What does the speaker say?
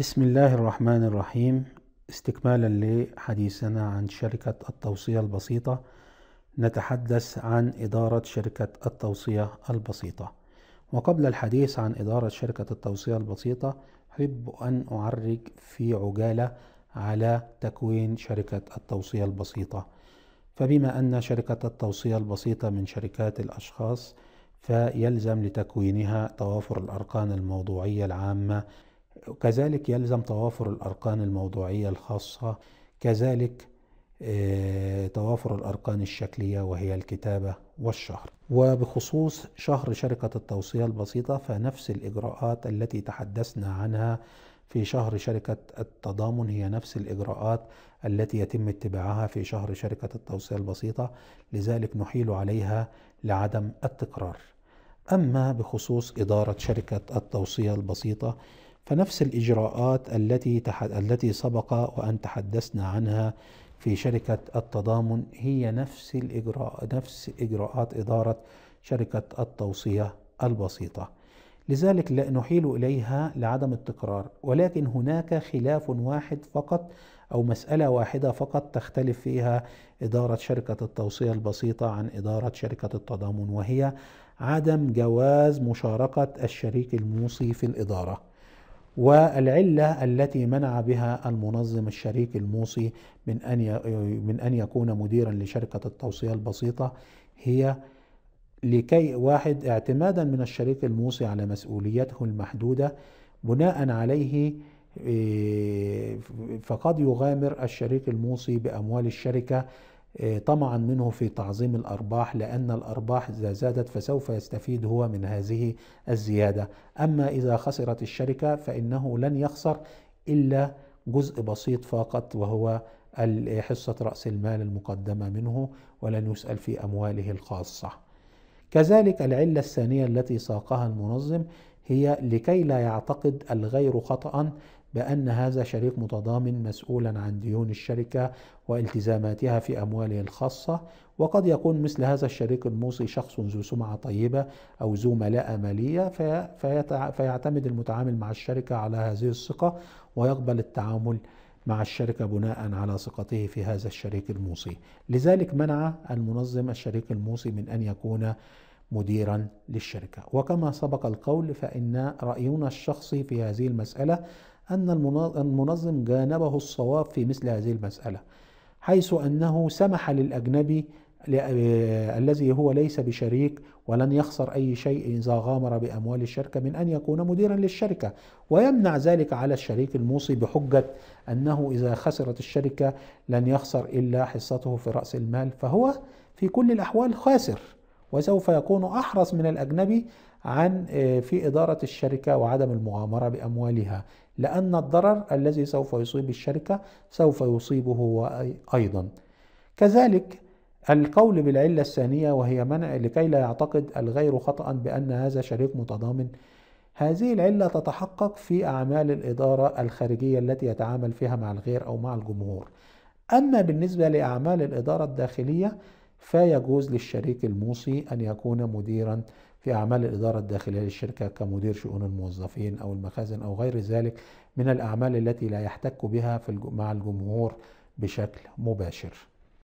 بسم الله الرحمن الرحيم استكمالا لحديثنا عن شركة التوصية البسيطة نتحدث عن إدارة شركة التوصية البسيطة وقبل الحديث عن إدارة شركة التوصية البسيطة أحب أن أعرج في عجالة على تكوين شركة التوصية البسيطة فبما أن شركة التوصية البسيطة من شركات الأشخاص فيلزم لتكوينها توافر الأرقام الموضوعية العامة وكذلك يلزم توافر الأرقام الموضوعية الخاصة كذلك آه، توافر الأرقام الشكلية وهي الكتابة والشهر وبخصوص شهر شركة التوصية البسيطة فنفس الإجراءات التي تحدثنا عنها في شهر شركة التضامن هي نفس الإجراءات التي يتم اتباعها في شهر شركة التوصية البسيطة لذلك نحيل عليها لعدم التكرار أما بخصوص إدارة شركة التوصية البسيطة فنفس الإجراءات التي التي سبق وأن تحدثنا عنها في شركة التضامن هي نفس الإجراء نفس إجراءات إدارة شركة التوصية البسيطة لذلك لا نحيل إليها لعدم التكرار ولكن هناك خلاف واحد فقط أو مسألة واحدة فقط تختلف فيها إدارة شركة التوصية البسيطة عن إدارة شركة التضامن وهي عدم جواز مشاركة الشريك الموصي في الإدارة والعله التي منع بها المنظم الشريك الموصي من ان من ان يكون مديرا لشركه التوصيه البسيطه هي لكي واحد اعتمادا من الشريك الموصي على مسؤوليته المحدوده بناء عليه إيه، فقد يغامر الشريك الموصي باموال الشركه آه، طمعا منه في تعظيم الارباح لان الارباح اذا زادت فسوف يستفيد هو من هذه الزياده، اما اذا خسرت الشركه فانه لن يخسر الا جزء بسيط فقط وهو حصه راس المال المقدمه منه ولن يسال في امواله الخاصه. كذلك العله الثانيه التي ساقها المنظم هي لكي لا يعتقد الغير خطأ بأن هذا شريك متضامن مسؤولا عن ديون الشركة والتزاماتها في أمواله الخاصة وقد يكون مثل هذا الشريك الموصي شخص ذو سمعة طيبة أو ذو ملاءة مالية فيعتمد المتعامل مع الشركة على هذه الثقة ويقبل التعامل مع الشركة بناء على ثقته في هذا الشريك الموصي لذلك منع المنظم الشريك الموصي من أن يكون مديرا للشركة وكما سبق القول فإن رأينا الشخصي في هذه المسألة أن المنظم جانبه الصواب في مثل هذه المسألة حيث أنه سمح للأجنبي آه، الذي هو ليس بشريك ولن يخسر أي شيء إذا غامر بأموال الشركة من أن يكون مديرا للشركة ويمنع ذلك على الشريك الموصي بحجة أنه إذا خسرت الشركة لن يخسر إلا حصته في رأس المال فهو في كل الأحوال خاسر وسوف يكون أحرص من الأجنبي عن آه، في إدارة الشركة وعدم المغامرة بأموالها لأن الضرر الذي سوف يصيب الشركة سوف يصيبه هو أيضا كذلك القول بالعلة الثانية وهي منع لكي لا يعتقد الغير خطأ بأن هذا شريك متضامن هذه العلة تتحقق في أعمال الإدارة الخارجية التي يتعامل فيها مع الغير أو مع الجمهور أما بالنسبة لأعمال الإدارة الداخلية فيجوز للشريك الموصي أن يكون مديرا في أعمال الإدارة الداخلية للشركة كمدير شؤون الموظفين أو المخازن أو غير ذلك من الأعمال التي لا يحتك بها في مع الجمهور بشكل مباشر